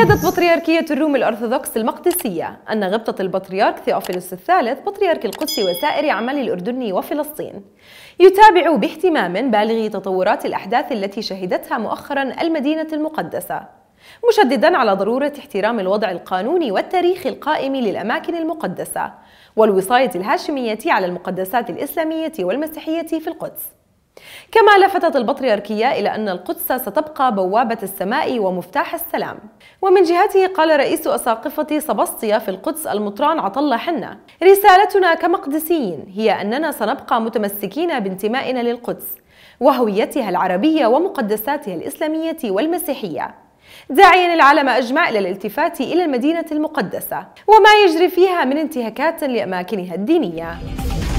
أكدت بطريركية الروم الأرثوذكس المقدسية أن غبطة البطريرك ثيوفيلوس الثالث بطريرك القدس وسائر عمل الأردن وفلسطين يتابع باهتمام بالغ تطورات الأحداث التي شهدتها مؤخرا المدينة المقدسة مشددا على ضرورة احترام الوضع القانوني والتاريخي القائم للأماكن المقدسة والوصاية الهاشمية على المقدسات الإسلامية والمسيحية في القدس كما لفتت البطريركية إلى أن القدس ستبقى بوابة السماء ومفتاح السلام ومن جهته قال رئيس أساقفة سباستيا في القدس المطران عطلة حنة رسالتنا كمقدسيين هي أننا سنبقى متمسكين بانتمائنا للقدس وهويتها العربية ومقدساتها الإسلامية والمسيحية داعيا العالم اجمع الى الالتفات الى المدينه المقدسه وما يجري فيها من انتهاكات لاماكنها الدينيه